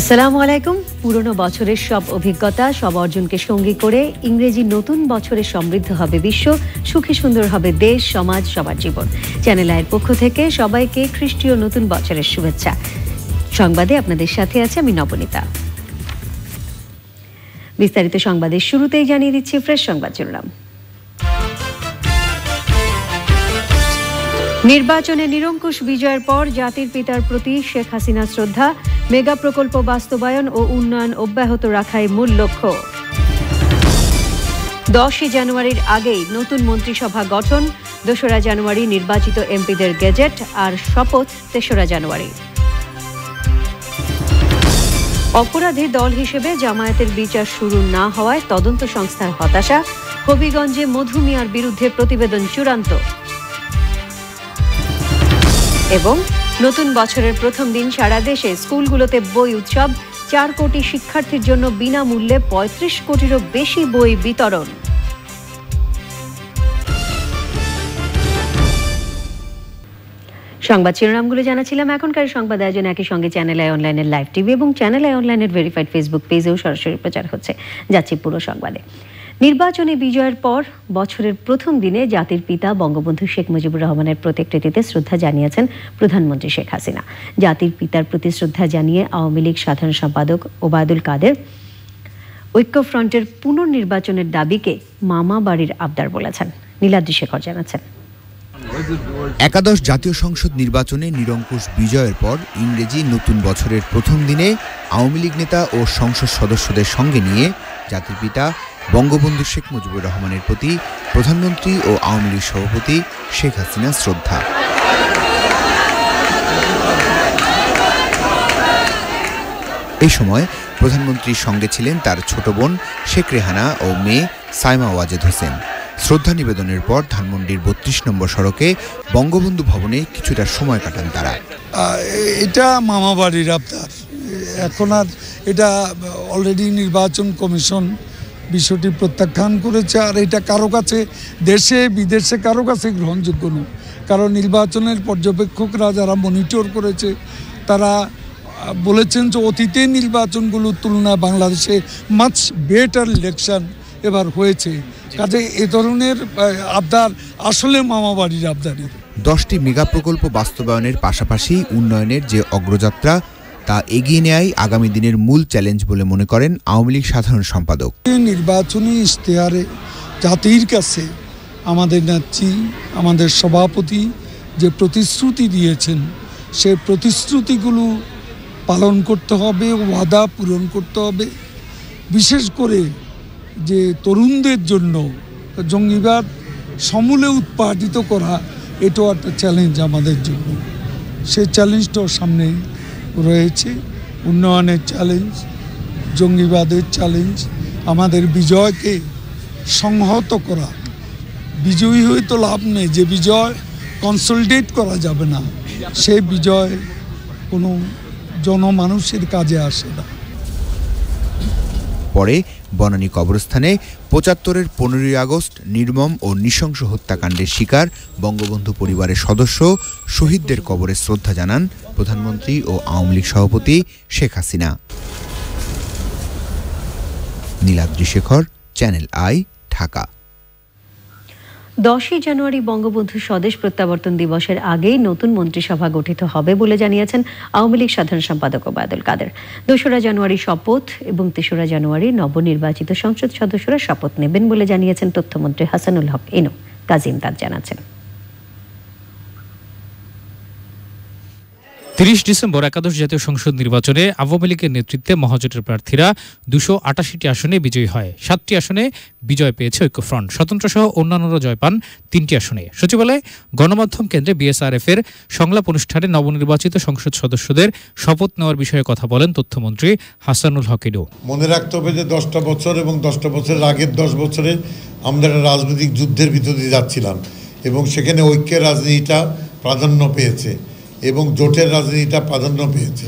আসসালামু আলাইকুম পুরনো বছরের সব অভিজ্ঞতা সব অর্জনকে সঙ্গী করে ইংরেজি নতুন বছরে সমৃদ্ধ হবে বিশ্ব সুখী সুন্দর হবে দেশ সমাজ সবার জীবন চ্যানেল আয়ের পক্ষ থেকে সবাইকে খ্রিস্টীয় নতুন বছরের শুভেচ্ছা সংবাদে আপনাদের সাথে আছে আমি নবনীতা বিস্তারিত সংবাদের শুরুতেই জানিয়ে দিচ্ছি ফ্রেশ সংবাদ শিরোনাম নির্বাচনে নিরঙ্কুশ বিজয়ের পর জাতির পিতার প্রতি শেখ হাসিনা শ্রদ্ধা মেগা প্রকল্প বাস্তবায়ন ও উন্নয়ন অব্যাহত রাখাই মূল লক্ষ্য দশই জানুয়ারির আগেই নতুন মন্ত্রিসভা গঠন দোসরা জানুয়ারি নির্বাচিত এমপিদের গেজেট আর শপথ তেসরা জানুয়ারি অপরাধী দল হিসেবে জামায়াতের বিচার শুরু না হওয়ায় তদন্ত সংস্থার হতাশা হবিগঞ্জে মধু মিয়ার বিরুদ্ধে প্রতিবেদন চূড়ান্ত এবং নতুন বছরের প্রথম দিন সারা দেশে স্কুলগুলোতে বই উৎসব চার কোটি শিক্ষার্থীর জন্য বিনামূল্যে পঁয়ত্রিশ কোটিরও বেশি বই বিতরণ সংবাদ শিরোনামগুলো জানাছিলাম এখনকার সংবাদ আয়োজন একই সঙ্গে চ্যানেল আই অনলাইনের লাইভ টিভি এবং চ্যানেল আই অনলাইনের ভেরিফাইড ফেসবুক পেজেও সরাসরি প্রচার হচ্ছে যাচ্ছি পুরো সংবাদে নির্বাচনে বিজয়ের পর বছরের প্রথম দিনে জাতির পিতা বঙ্গবন্ধু শেখ মুজিবুর রহমানের প্রতিকৃতিতে শ্রদ্ধা জানিয়েছেন প্রধানমন্ত্রী শেখ হাসিনা জাতির পিতার প্রতি শ্রদ্ধা জানিয়ে আওয়ামী লীগ সাধারণ সম্পাদক ওবায়দুল কাদের ঐক্যফ্রন্টের পুনর্নির্বাচনের দাবিকে মামা বাড়ির আবদার বলেছেন নীলাদ্রি শেখর জানাচ্ছেন একাদশ জাতীয় সংসদ নির্বাচনে নিরঙ্কুশ বিজয়ের পর ইংরেজি নতুন বছরের প্রথম দিনে আওয়ামী লীগ নেতা ও সংসদ সদস্যদের সঙ্গে নিয়ে জাতির পিতা বঙ্গবন্ধু শেখ মুজিবুর রহমানের প্রতি প্রধানমন্ত্রী ও আওয়ামী লীগ সভাপতি শেখ হাসিনার শ্রদ্ধা এই সময় প্রধানমন্ত্রীর সঙ্গে ছিলেন তার ছোট বোন শেখ রেহানা ও মেয়ে সাইমা ওয়াজেদ হোসেন শ্রদ্ধা নিবেদনের পর ধানমন্ডির বত্রিশ নম্বর সড়কে বঙ্গবন্ধু ভবনে কিছুটা সময় কাটান তারা এটা মামাবাড়ির আপনার এখন আর এটা অলরেডি নির্বাচন কমিশন বিষয়টি প্রত্যাখ্যান করেছে আর এটা কারো কাছে দেশে বিদেশে কারো কাছে গ্রহণযোগ্য নয় কারণ নির্বাচনের পর্যবেক্ষকরা যারা মনিটর করেছে তারা বলেছেন যে অতীতে নির্বাচনগুলোর তুলনায় বাংলাদেশে মাছ বেটার ইলেকশন এবার হয়েছে কাজে এ ধরনের আবদার আসলে মামাবাড়ির আবদারের দশটি মেগা প্রকল্প বাস্তবায়নের পাশাপাশি উন্নয়নের যে অগ্রযাত্রা তা এগিয়ে নেয় আগামী দিনের মূল চ্যালেঞ্জ বলে মনে করেন আওয়ামী লীগ সাধারণ সম্পাদক নির্বাচনী ইশতেহারে জাতির কাছে আমাদের নেত্রী আমাদের সভাপতি যে প্রতিশ্রুতি দিয়েছেন সে প্রতিশ্রুতিগুলো পালন করতে হবে ওয়াদা পূরণ করতে হবে বিশেষ করে যে তরুণদের জন্য জঙ্গিবাদ সমূলে উৎপাদিত করা এটাও একটা চ্যালেঞ্জ আমাদের জন্য সেই চ্যালেঞ্জটাও সামনে রয়েছে উন্নয়নের চ্যালেঞ্জ জঙ্গিবাদের চ্যালেঞ্জ আমাদের বিজয়কে সংহত করা বিজয়ী হয়ে তো লাভ নেই যে বিজয় কনসলটেট করা যাবে না সে বিজয় কোনো জনমানুষের কাজে আসে না পরে বনানী কবরস্থানে পঁচাত্তরের পনেরোই আগস্ট নির্মম ও নৃশংস হত্যাকাণ্ডের শিকার বঙ্গবন্ধু পরিবারের সদস্য শহীদদের কবরে শ্রদ্ধা জানান প্রধানমন্ত্রী ও আওয়ামী লীগ সভাপতি শেখ হাসিনা নীলাদ্রি শেখর চ্যানেল আই ঢাকা দশই জানুয়ারি বঙ্গবন্ধু স্বদেশ প্রত্যাবর্তন দিবসের আগেই নতুন মন্ত্রিসভা গঠিত হবে বলে জানিয়েছেন আওয়ামী লীগ সাধারণ সম্পাদক ওবায়দুল কাদের দোসরা জানুয়ারি শপথ এবং তেসরা জানুয়ারি নবনির্বাচিত সংসদ সদস্যরা শপথ নেবেন বলে জানিয়েছেন তথ্যমন্ত্রী হাসানুল হক ইনু কাজিম ইমদাদ জানাচ্ছেন তিরিশ ডিসেম্বর একাদশ জাতীয় সংসদ নির্বাচনে আওয়ামী লীগের নেতৃত্বে মহাজোটের প্রার্থীরা দুশো আটাশিটি আসনে বিজয়ী হয় সাতটি আসনে বিজয় পেয়েছে ঐক্যফ্রন্ট স্বতন্ত্র সহ অন্যান্যরা জয় পান তিনটি আসনে সচিবালয়ে গণমাধ্যম কেন্দ্রে বিএসআরএফ এর সংলাপ অনুষ্ঠানে নবনির্বাচিত সংসদ সদস্যদের শপথ নেওয়ার বিষয়ে কথা বলেন তথ্যমন্ত্রী হাসানুল হকিডু মনে রাখতে হবে যে দশটা বছর এবং দশটা বছরের আগের দশ বছরে আমরা রাজনৈতিক যুদ্ধের ভিতর দিয়ে যাচ্ছিলাম এবং সেখানে ঐক্যের রাজনীতিটা প্রাধান্য পেয়েছে এবং জোটের রাজনীতিটা প্রাধান্য পেয়েছে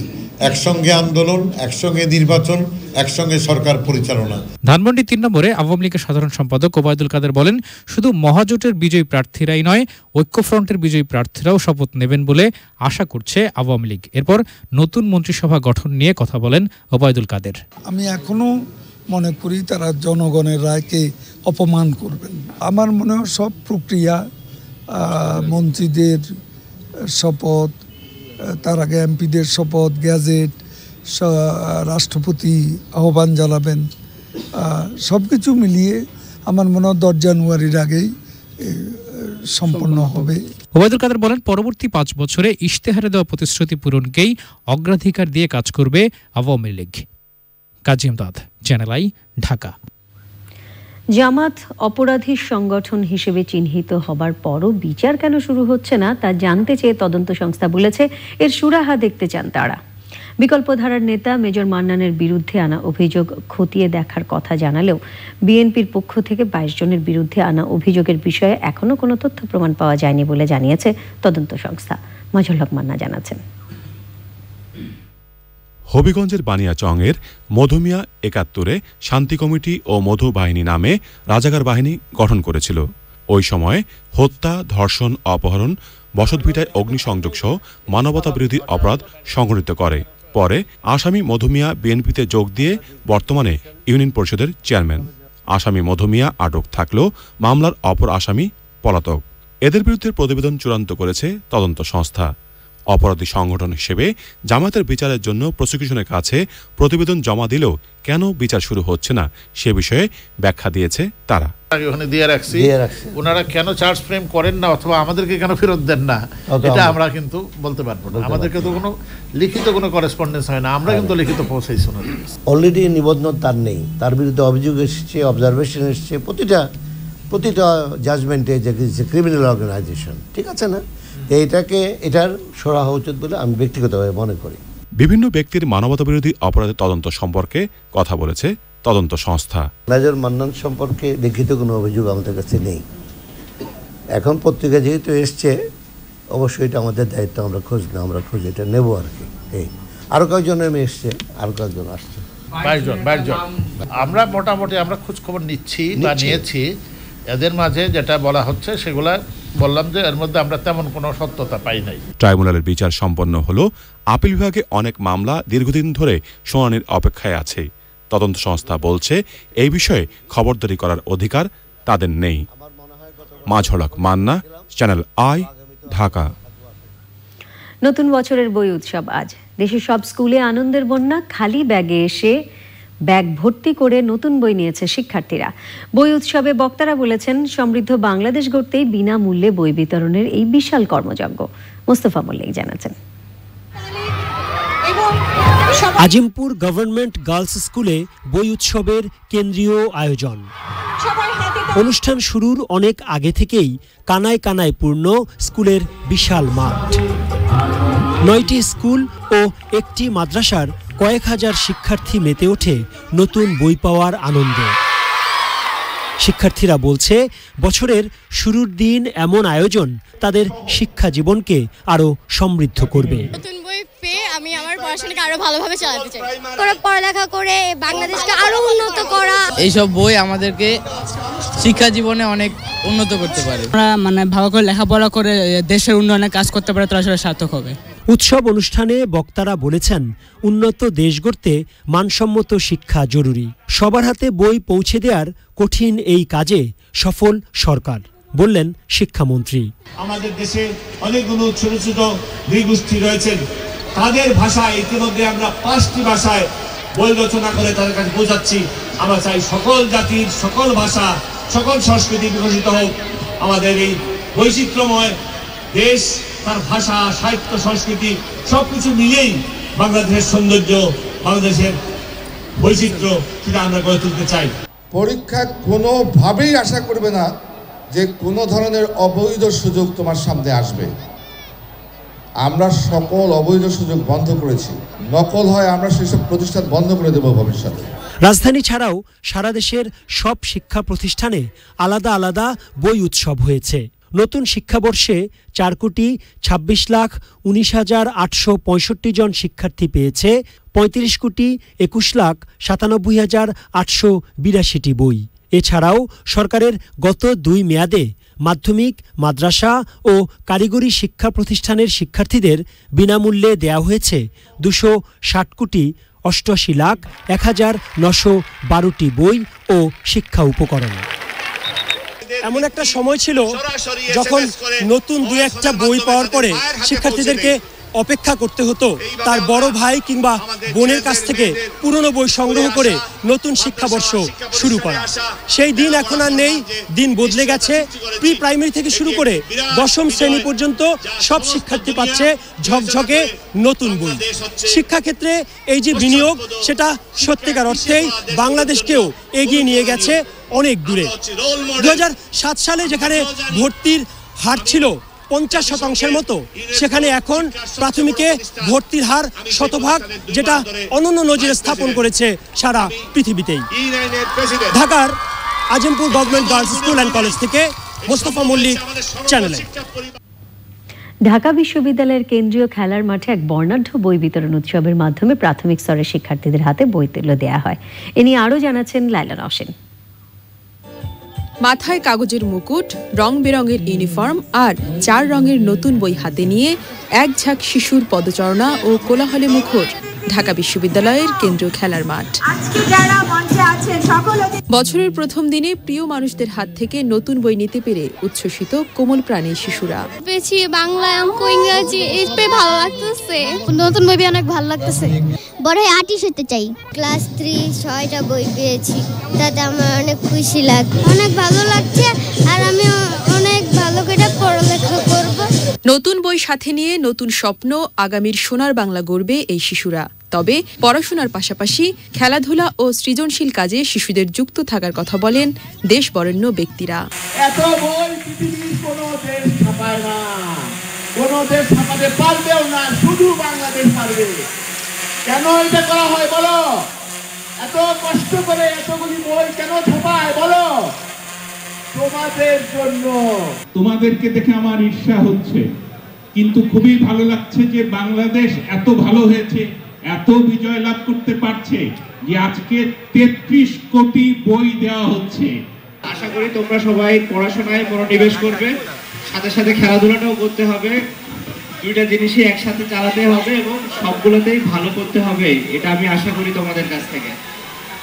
একসঙ্গে আন্দোলন একসঙ্গে নির্বাচন একসঙ্গে সরকার পরিচালনা ধানমন্ডি তিন নম্বরে আওয়ামী লীগের সাধারণ সম্পাদক ওবায়দুল কাদের বলেন শুধু মহাজোটের বিজয়ী প্রার্থীরাই নয় ঐক্যফ্রন্টের বিজয়ী প্রার্থীরাও শপথ নেবেন বলে আশা করছে আওয়ামী লীগ এরপর নতুন মন্ত্রিসভা গঠন নিয়ে কথা বলেন ওবায়দুল কাদের আমি এখনো মনে করি তারা জনগণের রায়কে অপমান করবেন আমার মনে হয় সব প্রক্রিয়া মন্ত্রীদের শপথ তার আগে এমপিদের শপথ গ্যাজেট রাষ্ট্রপতি আহ্বান জানাবেন সব কিছু মিলিয়ে আমার মনে হয় দশ জানুয়ারির আগেই সম্পন্ন হবে ওবায়দুল কাদের বলেন পরবর্তী পাঁচ বছরে ইশতেহারে দেওয়া প্রতিশ্রুতি পূরণকেই অগ্রাধিকার দিয়ে কাজ করবে আওয়ামী লীগ কাজী ইমদাদ চ্যানেল আই ঢাকা জামাত অপরাধী সংগঠন হিসেবে চিহ্নিত হবার পরও বিচার কেন শুরু হচ্ছে না তা জানতে চেয়ে তদন্ত সংস্থা বলেছে এর সুরাহা দেখতে চান তারা বিকল্পধারার নেতা মেজর মান্নানের বিরুদ্ধে আনা অভিযোগ খতিয়ে দেখার কথা জানালেও বিএনপির পক্ষ থেকে বাইশ জনের বিরুদ্ধে আনা অভিযোগের বিষয়ে এখনও কোনো তথ্য প্রমাণ পাওয়া যায়নি বলে জানিয়েছে তদন্ত সংস্থা হক মান্না জানাচ্ছেন হবিগঞ্জের বানিয়াচংয়ের মধুমিয়া একাত্তরে শান্তি কমিটি ও মধু বাহিনী নামে রাজাকার বাহিনী গঠন করেছিল ওই সময় হত্যা ধর্ষণ অপহরণ বসতভিটায় অগ্নিসংযোগ সহ মানবতাবিরোধী অপরাধ সংঘটিত করে পরে আসামি মধুমিয়া বিএনপিতে যোগ দিয়ে বর্তমানে ইউনিয়ন পরিষদের চেয়ারম্যান আসামি মধুমিয়া আটক থাকলেও মামলার অপর আসামি পলাতক এদের বিরুদ্ধে প্রতিবেদন চূড়ান্ত করেছে তদন্ত সংস্থা অপরাধী সংগঠন হিসেবে জামাতের বিচারের জন্য প্রসিকিউশনের কাছে প্রতিবেদন জমা দিলেও কেন বিচার শুরু হচ্ছে না সে বিষয়ে ব্যাখ্যা দিয়েছে তারা ওনারা কেন চার্জ ফ্রেম করেন না অথবা আমাদেরকে কেন ফেরত দেন না এটা আমরা কিন্তু বলতে পারবো না আমাদেরকে তো কোনো লিখিত কোনো করেসপন্ডেন্স হয় না আমরা কিন্তু হ্যাঁ। লিখিত পৌঁছাইছি না অলরেডি নিবন্ধন তার নেই তার বিরুদ্ধে অভিযোগ এসেছে অবজারভেশন এসেছে প্রতিটা প্রতিটা জাজমেন্টে যে ক্রিমিনাল অর্গানাইজেশন ঠিক আছে না এটাকে এটার সরা হওয়া উচিত বলে আমি ব্যক্তিগতভাবে মনে করি বিভিন্ন ব্যক্তির মানবতাবিরোধী অপরাধের তদন্ত সম্পর্কে কথা বলেছে তদন্ত সংস্থা নাজর মান্নান সম্পর্কে লিখিত কোনো অভিযোগ আমাদের কাছে নেই এখন পত্রিকা যেহেতু এসছে অবশ্যই এটা আমাদের দায়িত্ব আমরা খোঁজ না আমরা খোঁজ এটা নেবো আর কি এই আরও কয়েকজন এমনি এসছে আরও কয়েকজন আসছে আমরা মোটামুটি আমরা খোঁজ খবর নিচ্ছি বা নিয়েছি এদের মাঝে যেটা বলা হচ্ছে সেগুলা বললাম যে এর মধ্যে আমরা তেমন কোনো সত্যতা পাই নাই ট্রাইব্যুনালের বিচার সম্পন্ন হলো আপিল বিভাগে অনেক মামলা দীর্ঘদিন ধরে শুনানির অপেক্ষায় আছে তদন্ত সংস্থা বলছে এই বিষয়ে খবরদারি করার অধিকার তাদের নেই মাঝলক মান্না চ্যানেল আই ঢাকা নতুন বছরের বই উৎসব আজ দেশের সব স্কুলে আনন্দের বন্যা খালি ব্যাগে এসে ব্যাগ ভর্তি করে নতুন বই নিয়েছে শিক্ষার্থীরা বই উৎসবে বক্তারা বলেছেন সমৃদ্ধ বাংলাদেশ গড়তেই বিনামূল্যে বই বিতরণের এই বিশাল কর্মযজ্ঞ মোস্তফা মল্লিক জানাচ্ছেন আজিমপুর গভর্নমেন্ট গার্লস স্কুলে বই উৎসবের কেন্দ্রীয় আয়োজন অনুষ্ঠান শুরুর অনেক আগে থেকেই কানায় কানায় পূর্ণ স্কুলের বিশাল মাঠ নয়টি স্কুল ও একটি মাদ্রাসার কয়েক হাজার শিক্ষার্থী মেতে ওঠে নতুন বই পাওয়ার আনন্দে শিক্ষার্থীরা বলছে বছরের শুরুর দিন এমন আয়োজন তাদের শিক্ষা জীবনকে আরো সমৃদ্ধ করবে নতুন বই পেয়ে আমি আমার পড়াশোনাকে আরো ভালোভাবে চালাতে চাই করে পড়ালেখা করে বাংলাদেশকে আরো উন্নত করা এইসব বই আমাদেরকে শিক্ষা জীবনে অনেক উন্নত করতে পারে আমরা মানে ভালো করে লেখাপড়া করে দেশের উন্নয়নে কাজ করতে পারে তারা আসলে সার্থক হবে উৎসব অনুষ্ঠানে বক্তারা বলেছেন উন্নত দেশ গড়তে মানসম্মত শিক্ষা জরুরি সবার হাতে বই পৌঁছে দেওয়ার কঠিন এই কাজে সফল সরকার বললেন শিক্ষামন্ত্রী আমাদের দেশে অনেকগুলো ছোট ছোট নৃগোষ্ঠী রয়েছেন তাদের ভাষায় ইতিমধ্যে আমরা পাঁচটি ভাষায় বই রচনা করে তাদের কাছে বোঝাচ্ছি আমরা চাই সকল জাতির সকল ভাষা সকল সংস্কৃতি বিকশিত হোক আমাদের এই বৈচিত্র্যময় দেশ তার ভাষা সাহিত্য সংস্কৃতি সব কিছু মিলেই বাংলাদেশের সৌন্দর্য বাংলাদেশের বৈচিত্র্য সেটা আমরা গড়ে তুলতে চাই পরীক্ষা কোনোভাবেই আশা করবে না যে কোনো ধরনের অবৈধ সুযোগ তোমার সামনে আসবে আমরা সকল অবৈধ সুযোগ বন্ধ করেছি নকল হয় আমরা সেসব প্রতিষ্ঠান বন্ধ করে দেব ভবিষ্যতে রাজধানী ছাড়াও সারা দেশের সব শিক্ষা প্রতিষ্ঠানে আলাদা আলাদা বই উৎসব হয়েছে নতুন শিক্ষাবর্ষে চার কোটি ছাব্বিশ লাখ উনিশ হাজার আটশো পঁয়ষট্টি জন শিক্ষার্থী পেয়েছে পঁয়ত্রিশ কোটি একুশ লাখ সাতানব্বই হাজার আটশো বিরাশিটি বই এছাড়াও সরকারের গত দুই মেয়াদে মাধ্যমিক মাদ্রাসা ও কারিগরি শিক্ষা প্রতিষ্ঠানের শিক্ষার্থীদের বিনামূল্যে দেয়া হয়েছে দুশো ষাট কোটি অষ্টআশি লাখ এক হাজার নশো বারোটি বই ও শিক্ষা উপকরণ এমন একটা সময় ছিল যখন নতুন দু একটা বই পাওয়ার পরে শিক্ষার্থীদেরকে অপেক্ষা করতে হতো তার বড় ভাই কিংবা বোনের কাছ থেকে পুরনো বই সংগ্রহ করে নতুন শিক্ষাবর্ষ শুরু করা সেই দিন এখন আর নেই দিন বদলে গেছে প্রি প্রাইমারি থেকে শুরু করে দশম শ্রেণী পর্যন্ত সব শিক্ষার্থী পাচ্ছে ঝকঝকে নতুন বই শিক্ষাক্ষেত্রে এই যে বিনিয়োগ সেটা সত্যিকার অর্থেই বাংলাদেশকেও এগিয়ে নিয়ে গেছে অনেক দূরে দু সাত সালে যেখানে ভর্তির হার ছিল পঞ্চাশ শতাংশের মতো সেখানে এখন প্রাথমিকে ভর্তির হার শতভাগ যেটা অনন্য নজরে স্থাপন করেছে সারা পৃথিবীতেই ঢাকার Azimpur government girls school and college থেকে মোস্তফা মল্লিক চ্যানেলে ঢাকা বিশ্ববিদ্যালয়ের কেন্দ্রীয় খেলার মাঠে এক বর্ণাঢ্য বই বিতরণ উৎসবের মাধ্যমে প্রাথমিক স্তরের শিক্ষার্থীদের হাতে বই তুলে দেওয়া হয় এ নিয়ে আরও জানাচ্ছেন লাইলা রসেন মাথায় কাগজের মুকুট রং বেরঙের ইউনিফর্ম আর চার রঙের নতুন বই হাতে নিয়ে এক ঝাঁক শিশুর পদচরণা ও কোলাহলে মুখর ঢাকা বিশ্ববিদ্যালয়ের কেন্দ্রীয় খেলার মাঠ বছরের প্রথম দিনে প্রিয় মানুষদের হাত থেকে নতুন বই নিতে পেরে উচ্ছ্বসিত কোমল প্রাণীর শিশুরা পেয়েছি বাংলা অঙ্ক ইংরাজি পেয়ে ভালো লাগতেছে নতুন বই অনেক ভালো লাগতেছে বড় হয়ে আর্টিস্ট হতে চাই ক্লাস থ্রি ছয়টা বই পেয়েছি তাতে আমার অনেক খুশি লাগছে অনেক ভালো লাগছে আর আমি অনেক ভালো করে পড়ালেখা করব নতুন বই সাথে নিয়ে নতুন স্বপ্ন আগামীর সোনার বাংলা গড়বে এই শিশুরা তবে পড়াশোনার পাশাপাশি খেলাধুলা ও সৃজনশীল কাজে শিশুদের যুক্ত থাকার কথা বলেন দেশ বরেণ্য ব্যক্তিরা কেন এটা করা হয় বলো এত কষ্ট করে এতগুলি বই কেন ছাপায় বলো তোমাদের জন্য তোমাদেরকে দেখে আমার ঈর্ষা হচ্ছে কিন্তু খুবই ভালো লাগছে যে বাংলাদেশ এত ভালো হয়েছে এত বিজয় লাভ করতে পারছে যে আজকে ৩৩ কোটি বই দেওয়া হচ্ছে আশা করি তোমরা সবাই পড়াশোনায় মনোনিবেশ করবে সাথে সাথে খেলাধুলাটাও করতে হবে দুইটা জিনিসই একসাথে চালাতে হবে এবং সবগুলোতেই ভালো করতে হবে এটা আমি আশা করি তোমাদের কাছ থেকে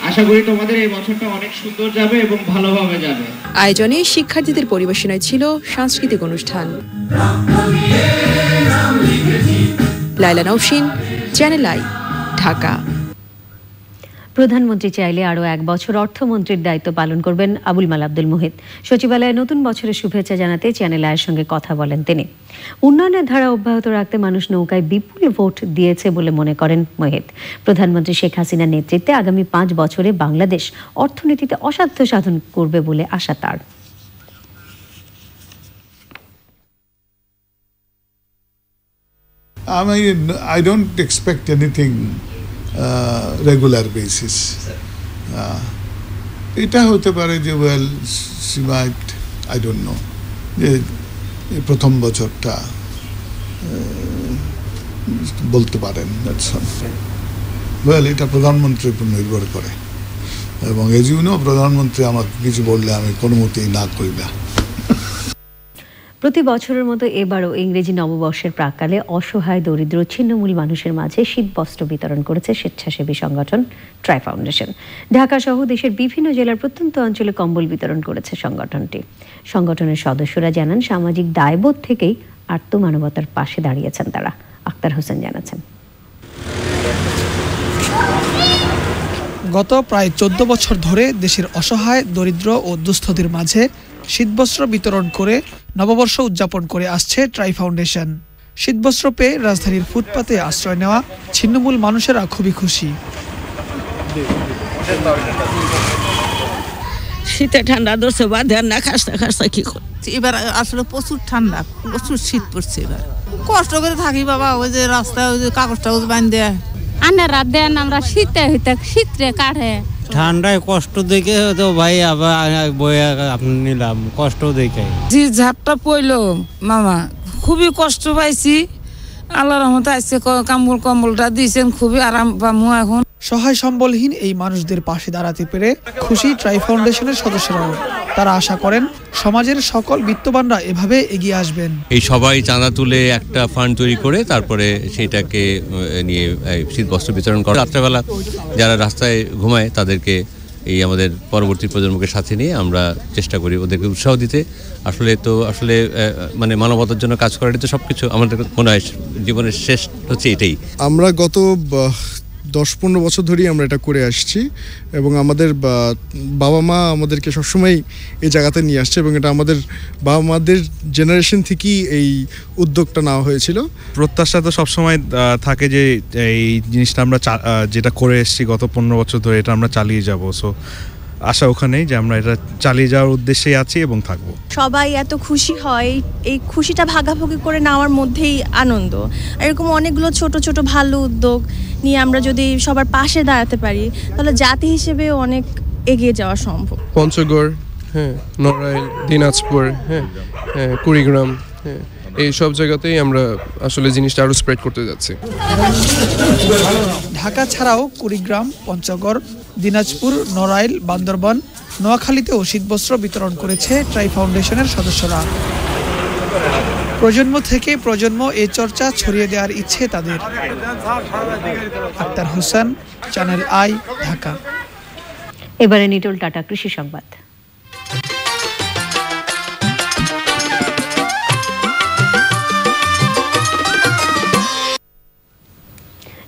আশা করি তোমাদের এই বছরটা অনেক সুন্দর যাবে এবং ভালোভাবে যাবে আয়োজনে শিক্ষার্থীদের পরিবেশনায় ছিল সাংস্কৃতিক অনুষ্ঠান লাইলা নৌসিন চ্যানেল আই ঢাকা প্রধানমন্ত্রী চাইলে আরও এক বছর অর্থমন্ত্রীর দায়িত্ব পালন করবেন আবুল মাল আব্দুল মোহিত সচিবালয়ে নতুন বছরের শুভেচ্ছা জানাতে চ্যানেল আয়ের সঙ্গে কথা বলেন তিনি উন্নয়নের ধারা অব্যাহত রাখতে মানুষ নৌকায় বিপুল ভোট দিয়েছে বলে মনে করেন মোহিত প্রধানমন্ত্রী শেখ হাসিনার নেতৃত্বে আগামী পাঁচ বছরে বাংলাদেশ অর্থনীতিতে অসাধ্য সাধন করবে বলে আশা তার I mean, I don't expect anything regular basis এটা হতে পারে যে well she might I don't know যে প্রথম বছরটা বলতে পারেন ওয়েল এটা প্রধানমন্ত্রীর উপর নির্ভর করে এবং এজ প্রধানমন্ত্রী আমাকে কিছু বললে আমি কোনো মতেই না করি না প্রতি বছরের মতো এবারও ইংরেজি নববর্ষের প্রাককালে অসহায় দরিদ্র ছিন্নমূল মানুষের মাঝে শীতবস্ত্র বিতরণ করেছে স্বেচ্ছাসেবী সংগঠন ট্রাই ফাউন্ডেশন ঢাকাসহ দেশের বিভিন্ন জেলার প্রত্যন্ত অঞ্চলে কম্বল বিতরণ করেছে সংগঠনটি সংগঠনের সদস্যরা জানান সামাজিক দায়বোধ থেকেই আত্মমানবতার পাশে দাঁড়িয়েছেন তারা আক্তার হোসেন জানাচ্ছেন গত প্রায় চোদ্দ বছর ধরে দেশের অসহায় দরিদ্র ও দুস্থদের মাঝে শীতবস্ত্র বিতরণ করে নববর্ষ উদযাপন করে আসছে ট্রাই ফাউন্ডেশন শীতবস্ত্র পেয়ে রাজধানীর ফুটপাতে আশ্রয় নেওয়া ছিন্নমূল মানুষেরা খুবই খুশি শীতে ঠান্ডা ধরছে বা ধ্যান না খাসতে খাসতে কি করছে এবার আসলে প্রচুর ঠান্ডা প্রচুর শীত পড়ছে এবার কষ্ট করে থাকি বাবা ওই যে রাস্তায় ওই যে কাগজ টাগজ বান দেয় আন্না রাত দেন আমরা শীতে হইতে শীতরে কাটে ঠান্ডায় কষ্ট দেখে তো ভাই আবার বইয়া আপনি নিলাম কষ্ট দেখে যে ঝাপটা পড়লো মামা খুবই কষ্ট পাইছি আল্লাহ রহমত আসছে কাম্বল কম্বলটা দিয়েছেন খুবই আরাম পামু এখন সহায় সম্বলহীন এই মানুষদের পাশে দাঁড়াতে পেরে খুশি ট্রাই ফাউন্ডেশনের সদস্যরা তারা আশা করেন সমাজের সকল বিত্তবানরা এভাবে এগিয়ে আসবেন এই সবাই চাঁদা তুলে একটা ফান্ড তৈরি করে তারপরে সেটাকে নিয়ে শীত বস্ত্র বিতরণ করে রাত্রেবেলা যারা রাস্তায় ঘুমায় তাদেরকে এই আমাদের পরবর্তী প্রজন্মকে সাথে নিয়ে আমরা চেষ্টা করি ওদেরকে উৎসাহ দিতে আসলে তো আসলে মানে মানবতার জন্য কাজ করাটাই তো সব কিছু আমাদের মনে হয় জীবনের শেষ হচ্ছে এটাই আমরা গত দশ পনেরো বছর ধরেই আমরা এটা করে আসছি এবং আমাদের বাবা মা আমাদেরকে সবসময় এই জায়গাতে নিয়ে আসছে এবং এটা আমাদের বাবা মাদের জেনারেশন থেকেই এই উদ্যোগটা নেওয়া হয়েছিল প্রত্যাশা তো সবসময় থাকে যে এই জিনিসটা আমরা যেটা করে এসছি গত পনেরো বছর ধরে এটা আমরা চালিয়ে যাব সো আশা ওখানেই যে আমরা এটা চালিয়ে যাওয়ার উদ্দেশ্যে আছি এবং থাকব সবাই এত খুশি হয় এই খুশিটা ভাগাভাগি করে নেওয়ার মধ্যেই আনন্দ এরকম অনেকগুলো ছোট ছোট ভালো উদ্যোগ নিয়ে আমরা যদি সবার পাশে দাঁড়াতে পারি তাহলে জাতি হিসেবে অনেক এগিয়ে যাওয়া সম্ভব পঞ্চগড় হ্যাঁ নড়াই দিনাজপুর হ্যাঁ হ্যাঁ কুড়িগ্রাম হ্যাঁ এই সব জায়গাতেই আমরা আসলে জিনিসটা আরো স্প্রেড করতে যাচ্ছি ঢাকা ছাড়াও কুড়িগ্রাম পঞ্চগড় দিনাজপুর নড়াইল বান্দরবান নোয়াখালীতেও শীতবস্ত্র বিতরণ করেছে ট্রাই ফাউন্ডেশনের সদস্যরা প্রজন্ম থেকে প্রজন্ম এ চর্চা ছড়িয়ে দেওয়ার ইচ্ছে তাদের আক্তার হোসেন চ্যানেল আই ঢাকা এবারে নিটল টাটা কৃষি সংবাদ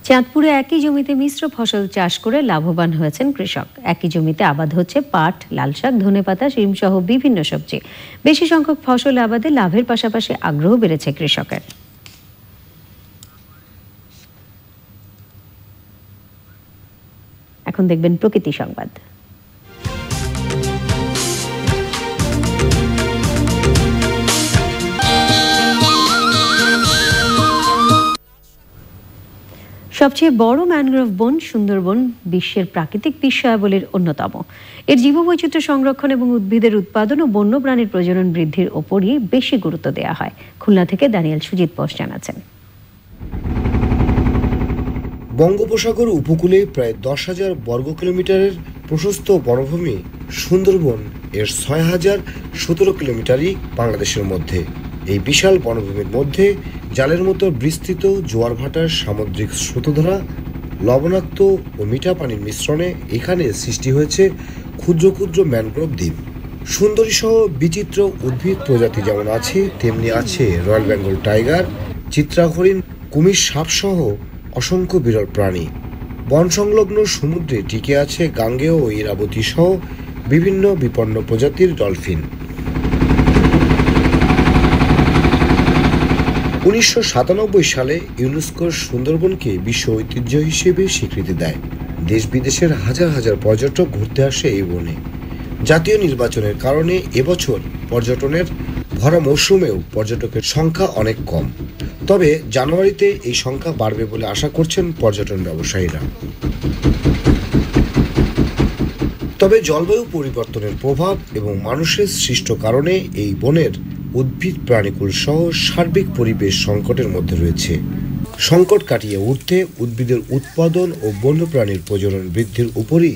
চাঁদপুরে একই জমিতে মিশ্র ফসল চাষ করে লাভবান হয়েছেন কৃষক একই জমিতে আবাদ হচ্ছে পাট লালশাক ধনেপাতা সহ বিভিন্ন সবজি বেশি সংখ্যক ফসল আবাদে লাভের পাশাপাশি আগ্রহ বেড়েছে কৃষকের এখন দেখবেন প্রকৃতি সংবাদ সবচেয়ে বড় ম্যানগ্রোভ বন সুন্দরবন বিশ্বের প্রাকৃতিক বিষয়াবলীর অন্যতম এর জীববৈচিত্র্য সংরক্ষণ এবং উদ্ভিদের উৎপাদন ও বন্যপ্রাণীর প্রজনন বৃদ্ধির ওপরই বেশি গুরুত্ব দেওয়া হয় খুলনা থেকে দানিয়াল সুজিত বস জানাচ্ছেন বঙ্গোপসাগর উপকূলে প্রায় দশ হাজার বর্গ কিলোমিটারের প্রশস্ত বনভূমি সুন্দরবন এর ছয় হাজার সতেরো কিলোমিটারই বাংলাদেশের মধ্যে এই বিশাল বনভূমির মধ্যে জালের মতো বিস্তৃত জোয়ারভাটার সামুদ্রিক স্রোতধারা লবণাক্ত ও মিঠা পানির মিশ্রণে এখানে সৃষ্টি হয়েছে ক্ষুদ্র ক্ষুদ্র ম্যানগ্রোভ দ্বীপ সুন্দরী সহ বিচিত্র উদ্ভিদ প্রজাতি যেমন আছে তেমনি আছে রয়্যাল বেঙ্গল টাইগার হরিণ কুমির সহ অসংখ্য বিরল প্রাণী বন সংলগ্ন সমুদ্রে টিকে আছে গাঙ্গেয় ও ইরাবতী সহ বিভিন্ন বিপন্ন প্রজাতির ডলফিন উনিশশো সালে ইউনেস্কোর সুন্দরবনকে বিশ্ব ঐতিহ্য হিসেবে স্বীকৃতি দেয় দেশ বিদেশের হাজার হাজার পর্যটক ঘুরতে আসে এই বনে জাতীয় নির্বাচনের কারণে এবছর পর্যটনের ভরা মৌসুমেও পর্যটকের সংখ্যা অনেক কম তবে জানুয়ারিতে এই সংখ্যা বাড়বে বলে আশা করছেন পর্যটন ব্যবসায়ীরা তবে জলবায়ু পরিবর্তনের প্রভাব এবং মানুষের সৃষ্ট কারণে এই বনের উদ্ভিদ প্রাণীকুল সহ সার্বিক পরিবেশ সংকটের মধ্যে রয়েছে সংকট কাটিয়ে উঠতে উদ্ভিদের উৎপাদন ও বন্যপ্রাণীর প্রজনন বৃদ্ধির উপরই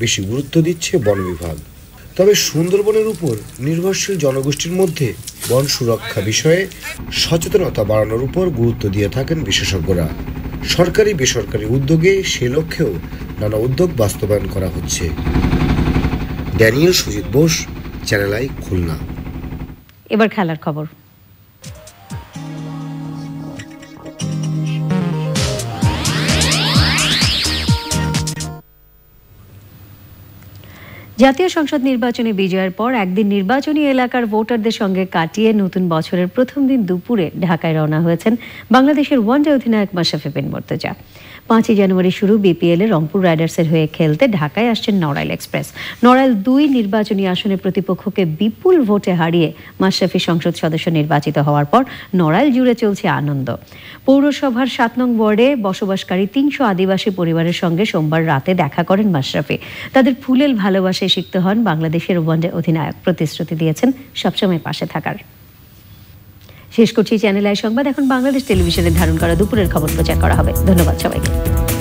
বেশি গুরুত্ব দিচ্ছে বন বিভাগ তবে সুন্দরবনের উপর নির্ভরশীল জনগোষ্ঠীর মধ্যে বন সুরক্ষা বিষয়ে সচেতনতা বাড়ানোর উপর গুরুত্ব দিয়ে থাকেন বিশেষজ্ঞরা সরকারি বেসরকারি উদ্যোগে সে লক্ষ্যেও নানা উদ্যোগ বাস্তবায়ন করা হচ্ছে ড্যানিয়েল সুজিত বোস চ্যানেল আই খুলনা এবার খেলার খবর জাতীয় সংসদ নির্বাচনে বিজয়ের পর একদিন নির্বাচনী এলাকার ভোটারদের সঙ্গে কাটিয়ে নতুন বছরের প্রথম দিন দুপুরে ঢাকায় রওনা হয়েছেন বাংলাদেশের ওয়ানডে অধিনায়ক মাশরাফি বিন মর্তজা পাঁচই জানুয়ারি শুরু এ রংপুর রাইডার্সের হয়ে খেলতে ঢাকায় আসছেন নড়াইল এক্সপ্রেস নড়াইল দুই নির্বাচনী আসনে প্রতিপক্ষকে বিপুল ভোটে হারিয়ে মাশরাফি সংসদ সদস্য নির্বাচিত হওয়ার পর নড়াইল জুড়ে চলছে আনন্দ পৌরসভার সাত নং ওয়ার্ডে বসবাসকারী তিনশো আদিবাসী পরিবারের সঙ্গে সোমবার রাতে দেখা করেন মাশরাফি তাদের ফুলেল ভালোবাসায় শিখতে হন বাংলাদেশের ওয়ানডে অধিনায়ক প্রতিশ্রুতি দিয়েছেন সবসময় পাশে থাকার শেষ করছি চ্যানেল আই সংবাদ এখন বাংলাদেশ টেলিভিশনে ধারণ করা দুপুরের খবর প্রচার করা হবে ধন্যবাদ সবাইকে